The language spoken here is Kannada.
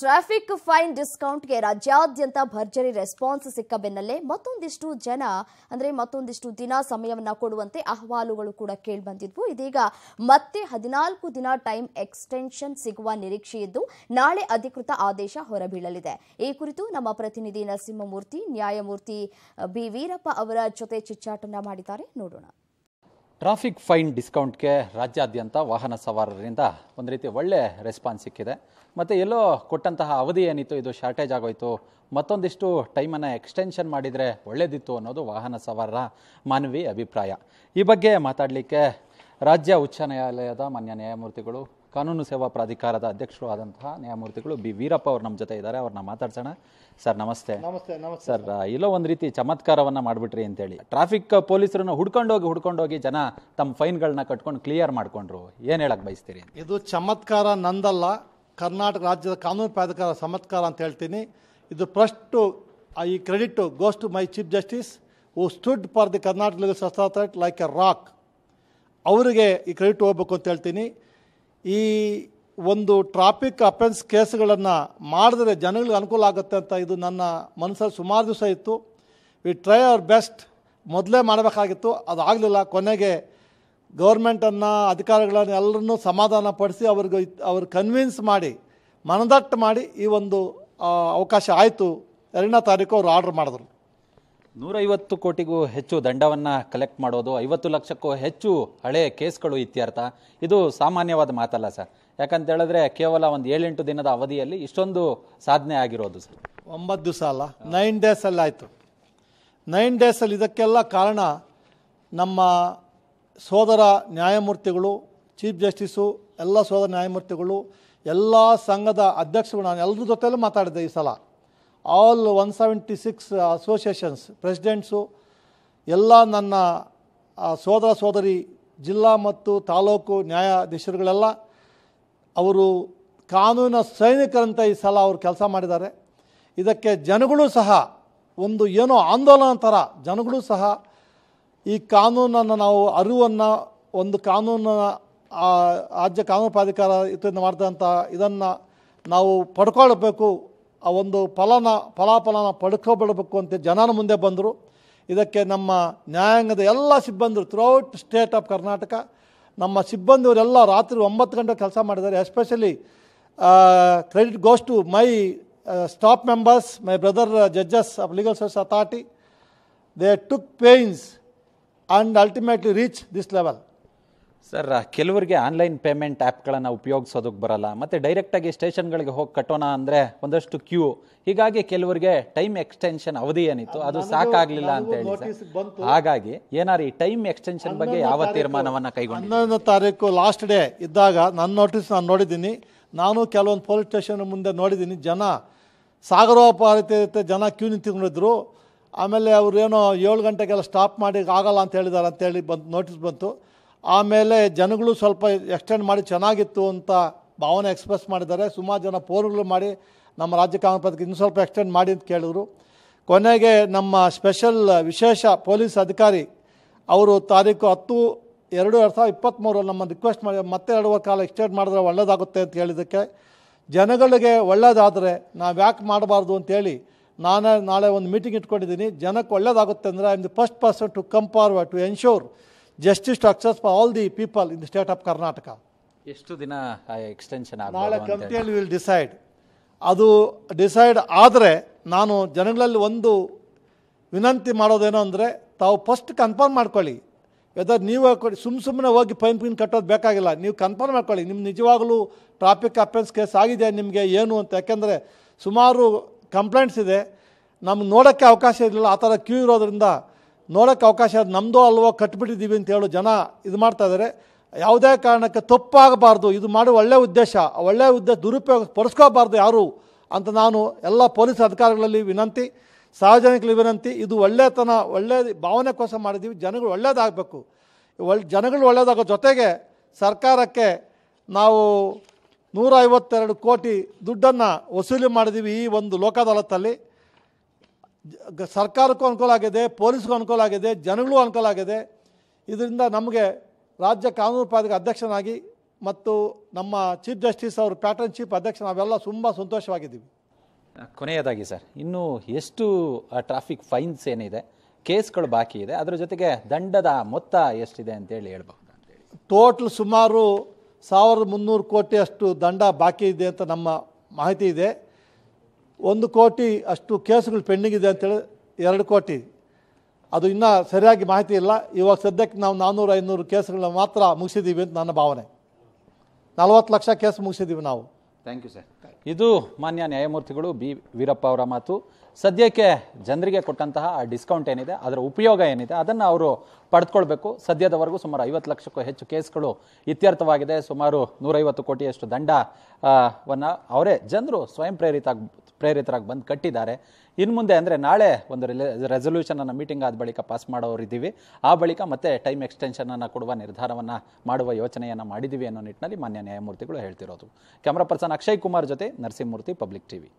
ಟ್ರಾಫಿಕ್ ಫೈನ್ ಡಿಸ್ಕೌಂಟ್ಗೆ ರಾಜ್ಯಾದ್ಯಂತ ಭರ್ಜರಿ ರೆಸ್ಪಾನ್ಸ್ ಸಿಕ್ಕ ಬೆನ್ನಲ್ಲೇ ಮತ್ತೊಂದಿಷ್ಟು ಜನ ಅಂದರೆ ಮತ್ತೊಂದಿಷ್ಟು ದಿನ ಸಮಯವನ್ನು ಕೊಡುವಂತೆ ಅಹವಾಲುಗಳು ಕೂಡ ಕೇಳಿ ಬಂದಿದ್ವು ಇದೀಗ ಮತ್ತೆ ಹದಿನಾಲ್ಕು ದಿನ ಟೈಮ್ ಎಕ್ಸ್ಟೆನ್ಷನ್ ಸಿಗುವ ನಿರೀಕ್ಷೆ ಇದ್ದು ನಾಳೆ ಅಧಿಕೃತ ಆದೇಶ ಹೊರಬೀಳಲಿದೆ ಈ ಕುರಿತು ನಮ್ಮ ಪ್ರತಿನಿಧಿ ನರಸಿಂಹಮೂರ್ತಿ ನ್ಯಾಯಮೂರ್ತಿ ಬಿ ವೀರಪ್ಪ ಅವರ ಜೊತೆ ಚಿಚ್ಚಾಟನ ಮಾಡಿದ್ದಾರೆ ನೋಡೋಣ ಟ್ರಾಫಿಕ್ ಫೈನ್ ಡಿಸ್ಕೌಂಟ್ಗೆ ರಾಜ್ಯಾದ್ಯಂತ ವಾಹನ ಸವಾರರಿಂದ ಒಂದು ರೀತಿ ಒಳ್ಳೆ ರೆಸ್ಪಾನ್ಸ್ ಸಿಕ್ಕಿದೆ ಮತ್ತು ಎಲ್ಲೋ ಕೊಟ್ಟಂತಹ ಅವಧಿ ಏನಿತ್ತು ಇದು ಶಾರ್ಟೇಜ್ ಆಗೋಯಿತು ಮತ್ತೊಂದಿಷ್ಟು ಟೈಮನ್ನು ಎಕ್ಸ್ಟೆನ್ಷನ್ ಮಾಡಿದರೆ ಒಳ್ಳೇದಿತ್ತು ಅನ್ನೋದು ವಾಹನ ಸವಾರರ ಮಾನವೀಯ ಅಭಿಪ್ರಾಯ ಈ ಬಗ್ಗೆ ಮಾತಾಡಲಿಕ್ಕೆ ರಾಜ್ಯ ಉಚ್ಚ ನ್ಯಾಯಾಲಯದ ಮಾನ್ಯ ನ್ಯಾಯಮೂರ್ತಿಗಳು ಕಾನೂನು ಸೇವಾ ಪ್ರಾಧಿಕಾರದ ಅಧ್ಯಕ್ಷರು ಆದಂತಹ ನ್ಯಾಯಮೂರ್ತಿಗಳು ಬಿ ವೀರಪ್ಪ ಅವರು ನಮ್ಮ ಜೊತೆ ಇದ್ದಾರೆ ಅವ್ರನ್ನ ಮಾತಾಡ್ಸೋಣ ಸರ್ ನಮಸ್ತೆ ನಮಸ್ತೆ ನಮಸ್ತೆ ಸರ್ ಇಲ್ಲೋ ಒಂದು ರೀತಿ ಚಮತ್ಕಾರವನ್ನು ಮಾಡಿಬಿಟ್ರಿ ಅಂತೇಳಿ ಟ್ರಾಫಿಕ್ ಹೋಗಿ ಹುಡ್ಕೊಂಡೋಗಿ ಹುಡ್ಕೊಂಡೋಗಿ ಜನ ತಮ್ಮ ಫೈನ್ಗಳನ್ನ ಕಟ್ಕೊಂಡು ಕ್ಲಿಯರ್ ಮಾಡಿಕೊಂಡ್ರು ಏನು ಹೇಳಕ್ಕೆ ಬಯಸ್ತೀರಿ ಇದು ಚಮತ್ಕಾರ ನಂದಲ್ಲ ಕರ್ನಾಟಕ ರಾಜ್ಯದ ಕಾನೂನು ಪ್ರಾಧಿಕಾರ ಚಮತ್ಕಾರ ಅಂತ ಹೇಳ್ತೀನಿ ಇದು ಫಸ್ಟು ಈ credit goes to my chief justice who stood for the Karnataka like a rock ಅವರಿಗೆ ಈ ಕ್ರೆಡಿಟ್ ಹೋಗ್ಬೇಕು ಅಂತ ಹೇಳ್ತೀನಿ ಈ ಒಂದು ಟ್ರಾಫಿಕ್ ಅಫೆನ್ಸ್ ಕೇಸ್ಗಳನ್ನು ಮಾಡಿದ್ರೆ ಜನಗಳಿಗೆ ಅನುಕೂಲ ಆಗುತ್ತೆ ಅಂತ ಇದು ನನ್ನ ಮನಸ್ಸಲ್ಲಿ ಸುಮಾರು ದಿವಸ ಇತ್ತು ವಿ ಟ್ರೈ ಅವರ್ ಬೆಸ್ಟ್ ಮೊದಲೇ ಮಾಡಬೇಕಾಗಿತ್ತು ಅದು ಆಗಲಿಲ್ಲ ಕೊನೆಗೆ ಗೌರ್ಮೆಂಟನ್ನು ಅಧಿಕಾರಿಗಳನ್ನು ಎಲ್ಲರನ್ನೂ ಸಮಾಧಾನ ಪಡಿಸಿ ಅವ್ರಿಗೆ ಅವ್ರು ಕನ್ವಿನ್ಸ್ ಮಾಡಿ ಮನದಟ್ಟು ಮಾಡಿ ಈ ಒಂದು ಅವಕಾಶ ಆಯಿತು ಎರಡನೇ ತಾರೀಕು ಅವರು ಆರ್ಡ್ರ್ ಮಾಡಿದ್ರು ನೂರೈವತ್ತು ಕೋಟಿಗೂ ಹೆಚ್ಚು ದಂಡವನ್ನು ಕಲೆಕ್ಟ್ ಮಾಡೋದು ಐವತ್ತು ಲಕ್ಷಕ್ಕೂ ಹೆಚ್ಚು ಹಳೆಯ ಕೇಸ್ಗಳು ಇತ್ಯರ್ಥ ಇದು ಸಾಮಾನ್ಯವಾದ ಮಾತಲ್ಲ ಸರ್ ಯಾಕಂತೇಳಿದ್ರೆ ಕೇವಲ ಒಂದು ಏಳೆಂಟು ದಿನದ ಅವಧಿಯಲ್ಲಿ ಇಷ್ಟೊಂದು ಸಾಧನೆ ಆಗಿರೋದು ಸರ್ ಒಂಬತ್ತು ದಿವಸ ಅಲ್ಲ ನೈನ್ ಡೇಸಲ್ಲಿ ಆಯಿತು ನೈನ್ ಡೇಸಲ್ಲಿ ಇದಕ್ಕೆಲ್ಲ ಕಾರಣ ನಮ್ಮ ಸೋದರ ನ್ಯಾಯಮೂರ್ತಿಗಳು ಚೀಫ್ ಜಸ್ಟಿಸು ಎಲ್ಲ ಸೋದರ ನ್ಯಾಯಮೂರ್ತಿಗಳು ಎಲ್ಲ ಸಂಘದ ಅಧ್ಯಕ್ಷರು ನಾನು ಎಲ್ಲರ ಜೊತೆಯಲ್ಲೂ ಮಾತಾಡಿದೆ ಈ ಸಲ all one seventy six associations presidents ಎಲ್ಲ ನನ್ನ ಸೋದರ ಸೋದರಿ ಜಿಲ್ಲಾ ಮತ್ತು ತಾಲೂಕು ನ್ಯಾಯಾಧೀಶರುಗಳೆಲ್ಲ ಅವರು ಕಾನೂನಿನ ಸೈನಿಕರಂತ ಈ ಸಲ ಅವರು ಕೆಲಸ ಮಾಡಿದ್ದಾರೆ ಇದಕ್ಕೆ ಜನಗಳು ಸಹ ಒಂದು ಏನೋ ಆಂದೋಲನ ಥರ ಜನಗಳು ಸಹ ಈ ಕಾನೂನನ್ನು ನಾವು ಅರಿವನ್ನು ಒಂದು ಕಾನೂನು ರಾಜ್ಯ ಕಾನೂನು ಪ್ರಾಧಿಕಾರ ಇದನ್ನು ಮಾಡಿದಂಥ ಇದನ್ನು ನಾವು ಪಡ್ಕೊಳ್ಬೇಕು ಆ ಒಂದು ಫಲನ ಫಲಾಫಲನ ಪಡ್ಕೊಬಿಡಬೇಕು ಅಂತ ಜನನ ಮುಂದೆ ಬಂದರು ಇದಕ್ಕೆ ನಮ್ಮ ನ್ಯಾಯಾಂಗದ ಎಲ್ಲ ಸಿಬ್ಬಂದಿರು ಥ್ರೂಔಟ್ ಸ್ಟೇಟ್ ಆಫ್ ಕರ್ನಾಟಕ ನಮ್ಮ ಸಿಬ್ಬಂದಿಯವರೆಲ್ಲ ರಾತ್ರಿ ಒಂಬತ್ತು ಗಂಟೆ ಕೆಲಸ ಮಾಡಿದ್ದಾರೆ especially credit goes to my staff members my brother judges of legal service authority they took pains and ultimately reach this level sir ಕೆಲವರಿಗೆ ಆನ್ಲೈನ್ ಪೇಮೆಂಟ್ ಆ್ಯಪ್ಗಳನ್ನು ಉಪಯೋಗಿಸೋದಕ್ಕೆ ಬರಲ್ಲ ಮತ್ತು ಡೈರೆಕ್ಟಾಗಿ ಸ್ಟೇಷನ್ಗಳಿಗೆ ಹೋಗಿ ಕಟ್ಟೋಣ ಅಂದರೆ ಒಂದಷ್ಟು ಕ್ಯೂ ಹೀಗಾಗಿ ಕೆಲವರಿಗೆ ಟೈಮ್ ಎಕ್ಸ್ಟೆನ್ಷನ್ ಅವಧಿ ಏನಿತ್ತು ಅದು ಸಾಕಾಗಲಿಲ್ಲ ಅಂತ ಹೇಳಿ ಹಾಗಾಗಿ ಏನಾರು ಈ ಟೈಮ್ ಎಕ್ಸ್ಟೆನ್ಷನ್ ಬಗ್ಗೆ ಯಾವ ತೀರ್ಮಾನವನ್ನು ಕೈಗೊಂಡು ಹನ್ನೊಂದು ತಾರೀಕು ಲಾಸ್ಟ್ ಡೇ ಇದ್ದಾಗ ನನ್ನ ನೋಟಿಸ್ ನಾನು ನೋಡಿದ್ದೀನಿ ನಾನು ಕೆಲವೊಂದು ಪೊಲೀಸ್ ಸ್ಟೇಷನ್ ಮುಂದೆ ನೋಡಿದ್ದೀನಿ ಜನ ಸಾಗರೋಪಾರಿತ ಜನ ಕ್ಯೂ ನಿಂತ್ಕೊಂಡಿದ್ರು ಆಮೇಲೆ ಏನೋ ಏಳು ಗಂಟೆಗೆಲ್ಲ ಸ್ಟಾಪ್ ಮಾಡಿ ಆಗಲ್ಲ ಅಂತ ಹೇಳಿದ್ದಾರೆ ಅಂತೇಳಿ ಬಂದು ನೋಟಿಸ್ ಬಂತು ಆಮೇಲೆ ಜನಗಳು ಸ್ವಲ್ಪ ಎಕ್ಸ್ಟೆಂಡ್ ಮಾಡಿ ಚೆನ್ನಾಗಿತ್ತು ಅಂತ ಭಾವನೆ ಎಕ್ಸ್ಪ್ರೆಸ್ ಮಾಡಿದ್ದಾರೆ ಸುಮಾರು ಜನ ಪೋರ್ಗಳು ಮಾಡಿ ನಮ್ಮ ರಾಜ್ಯ ಕಾಂಗ್ರೆಸ್ ಪದಕ್ಕೆ ಇನ್ನೂ ಸ್ವಲ್ಪ ಎಕ್ಸ್ಟೆಂಡ್ ಮಾಡಿ ಅಂತ ಕೇಳಿದರು ಕೊನೆಗೆ ನಮ್ಮ ಸ್ಪೆಷಲ್ ವಿಶೇಷ ಪೊಲೀಸ್ ಅಧಿಕಾರಿ ಅವರು ತಾರೀಕು ಹತ್ತು ಎರಡು ಎರಡು ಸಾವಿರದ ಇಪ್ಪತ್ತ್ಮೂರಲ್ಲಿ ನಮ್ಮ ರಿಕ್ವೆಸ್ಟ್ ಮಾಡಿ ಮತ್ತೆ ಎರಡು ಕಾಲ ಎಕ್ಸ್ಟೆಂಡ್ ಮಾಡಿದ್ರೆ ಒಳ್ಳೆಯದಾಗುತ್ತೆ ಅಂತ ಹೇಳಿದ್ದಕ್ಕೆ ಜನಗಳಿಗೆ ಒಳ್ಳೆಯದಾದರೆ ನಾವು ಯಾಕೆ ಮಾಡಬಾರ್ದು ಅಂತೇಳಿ ನಾನೇ ನಾಳೆ ಒಂದು ಮೀಟಿಂಗ್ ಇಟ್ಕೊಂಡಿದ್ದೀನಿ ಜನಕ್ಕೆ ಒಳ್ಳೆಯದಾಗುತ್ತೆ ಅಂದರೆ I am the first person to compare to ensure justice structures for all the people in the state of Karnataka ಎಷ್ಟು ದಿನ ಎಕ್ಸ್ಟೆನ್ಷನ್ ನಾಳೆ ಕಮಿಟಿಯಲ್ಲಿ ವಿಲ್ ಡಿಸೈಡ್ ಅದು ಡಿಸೈಡ್ ಆದರೆ ನಾನು ಜನಗಳಲ್ಲಿ ಒಂದು ವಿನಂತಿ ಮಾಡೋದೇನು ಅಂದರೆ ತಾವು ಫಸ್ಟ್ ಕನ್ಫರ್ಮ್ ಮಾಡ್ಕೊಳ್ಳಿ ಎದರ್ ನೀವು ಕೊಡಿ ಸುಮ್ಮ ಸುಮ್ಮನೆ ಹೋಗಿ ಫೈನ್ ಪಿನ್ ಕಟ್ಟೋದು ಬೇಕಾಗಿಲ್ಲ ನೀವು ಕನ್ಫರ್ಮ್ ಮಾಡ್ಕೊಳ್ಳಿ ನಿಮ್ಮ ನಿಜವಾಗಲೂ ಟ್ರಾಫಿಕ್ ಅಫೆನ್ಸ್ ಕೇಸ್ ಆಗಿದೆ ನಿಮಗೆ ಏನು ಅಂತ ಯಾಕೆಂದರೆ ಸುಮಾರು ಕಂಪ್ಲೇಂಟ್ಸ್ ಇದೆ ನಮ್ಗೆ ನೋಡೋಕ್ಕೆ ಅವಕಾಶ ಇರಲಿಲ್ಲ ಆ ಥರ ಕ್ಯೂ ಇರೋದ್ರಿಂದ ನೋಡೋಕ್ಕೆ ಅವಕಾಶ ಅದು ನಮ್ಮದೋ ಅಲ್ವೋ ಕಟ್ಬಿಟ್ಟಿದ್ದೀವಿ ಅಂತ ಹೇಳೋ ಜನ ಇದು ಮಾಡ್ತಾ ಇದ್ದಾರೆ ಯಾವುದೇ ಕಾರಣಕ್ಕೆ ತಪ್ಪಾಗಬಾರ್ದು ಇದು ಮಾಡಿ ಒಳ್ಳೆಯ ಉದ್ದೇಶ ಒಳ್ಳೆಯ ಉದ್ದೇಶ ದುರುಪಯೋಗ ಪಡಿಸ್ಕೋಬಾರ್ದು ಯಾರು ಅಂತ ನಾನು ಎಲ್ಲ ಪೊಲೀಸ್ ಅಧಿಕಾರಿಗಳಲ್ಲಿ ವಿನಂತಿ ಸಾರ್ವಜನಿಕರಲ್ಲಿ ವಿನಂತಿ ಇದು ಒಳ್ಳೆತನ ಒಳ್ಳೆಯ ಕೋಸ ಮಾಡಿದ್ದೀವಿ ಜನಗಳು ಒಳ್ಳೇದಾಗಬೇಕು ಒಳ್ಳೆ ಜನಗಳು ಒಳ್ಳೆಯದಾಗೋ ಜೊತೆಗೆ ಸರ್ಕಾರಕ್ಕೆ ನಾವು ಐವತ್ತೆರಡು ಕೋಟಿ ದುಡ್ಡನ್ನು ವಸೂಲಿ ಮಾಡಿದ್ದೀವಿ ಈ ಒಂದು ಲೋಕದಾಲತ್ತಲ್ಲಿ ಸರ್ಕಾರಕ್ಕೂ ಅನುಕೂಲ ಆಗಿದೆ ಪೊಲೀಸ್ಗೂ ಅನುಕೂಲ ಆಗಿದೆ ಜನಗಳಿಗೂ ಅನುಕೂಲ ಆಗಿದೆ ಇದರಿಂದ ನಮಗೆ ರಾಜ್ಯ ಕಾನೂನು ಅಧ್ಯಕ್ಷನಾಗಿ ಮತ್ತು ನಮ್ಮ ಚೀಫ್ ಜಸ್ಟಿಸ್ ಅವರು ಪ್ಯಾಟರ್ನ್ ಚೀಫ್ ಅಧ್ಯಕ್ಷ ನಾವೆಲ್ಲ ತುಂಬ ಸಂತೋಷವಾಗಿದ್ದೀವಿ ಕೊನೆಯದಾಗಿ ಸರ್ ಇನ್ನೂ ಎಷ್ಟು ಟ್ರಾಫಿಕ್ ಫೈನ್ಸ್ ಏನಿದೆ ಕೇಸ್ಗಳು ಬಾಕಿ ಇದೆ ಅದರ ಜೊತೆಗೆ ದಂಡದ ಮೊತ್ತ ಎಷ್ಟಿದೆ ಅಂತೇಳಿ ಹೇಳ್ಬೋದು ಟೋಟಲ್ ಸುಮಾರು ಸಾವಿರದ ಮುನ್ನೂರು ಕೋಟಿಯಷ್ಟು ದಂಡ ಬಾಕಿ ಇದೆ ಅಂತ ನಮ್ಮ ಮಾಹಿತಿ ಇದೆ ಒಂದು ಕೋಟಿ ಅಷ್ಟು ಕೇಸುಗಳು ಪೆಂಡಿಂಗ್ ಇದೆ ಅಂತೇಳಿ ಎರಡು ಕೋಟಿ ಅದು ಇನ್ನೂ ಸರಿಯಾಗಿ ಮಾಹಿತಿ ಇಲ್ಲ ಇವಾಗ ಸದ್ಯಕ್ಕೆ ನಾವು ನಾನ್ನೂರು ಐನೂರು ಕೇಸುಗಳನ್ನ ಮಾತ್ರ ಮುಗಿಸಿದ್ದೀವಿ ಅಂತ ನನ್ನ ಭಾವನೆ ನಲವತ್ತು ಲಕ್ಷ ಕೇಸ್ ಮುಗಿಸಿದ್ದೀವಿ ನಾವು ಥ್ಯಾಂಕ್ ಯು ಸರ್ ಇದು ಮಾನ್ಯ ನ್ಯಾಯಮೂರ್ತಿಗಳು ಬಿ ವೀರಪ್ಪ ಅವರ ಮಾತು ಸದ್ಯಕ್ಕೆ ಜನರಿಗೆ ಕೊಟ್ಟಂತಹ ಡಿಸ್ಕೌಂಟ್ ಏನಿದೆ ಅದರ ಉಪಯೋಗ ಏನಿದೆ ಅದನ್ನು ಅವರು ಪಡೆದುಕೊಳ್ಬೇಕು ಸದ್ಯದವರೆಗೂ ಸುಮಾರು ಐವತ್ತು ಲಕ್ಷಕ್ಕೂ ಹೆಚ್ಚು ಕೇಸ್ಗಳು ಇತ್ಯರ್ಥವಾಗಿದೆ ಸುಮಾರು ನೂರೈವತ್ತು ಕೋಟಿಯಷ್ಟು ದಂಡವನ್ನು ಅವರೇ ಜನರು ಸ್ವಯಂ ಪ್ರೇರಿತ ಪ್ರೇರಿತರಾಗಿ ಬಂದು ಕಟ್ಟಿದ್ದಾರೆ ಇನ್ನು ಮುಂದೆ ಅಂದರೆ ನಾಳೆ ಒಂದು ರೆಸೊಲ್ಯೂಷನನ್ನು ಮೀಟಿಂಗ್ ಆದ ಬಳಿಕ ಪಾಸ್ ಮಾಡೋರಿದ್ದೀವಿ ಆ ಬಳಿಕ ಮತ್ತೆ ಟೈಮ್ ಎಕ್ಸ್ಟೆನ್ಷನನ್ನು ಕೊಡುವ ನಿರ್ಧಾರವನ್ನು ಮಾಡುವ ಯೋಚನೆಯನ್ನು ಮಾಡಿದ್ದೀವಿ ಅನ್ನೋ ನಿಟ್ಟಿನಲ್ಲಿ ಮಾನ್ಯ ನ್ಯಾಯಮೂರ್ತಿಗಳು ಹೇಳ್ತಿರೋದು ಕ್ಯಾಮ್ರಾ ಪರ್ಸನ್ ಅಕ್ಷಯ್ ಕುಮಾರ್ ಜೊತೆ ನರಸಿಂಹಮೂರ್ತಿ ಪಬ್ಲಿಕ್ ಟಿವಿ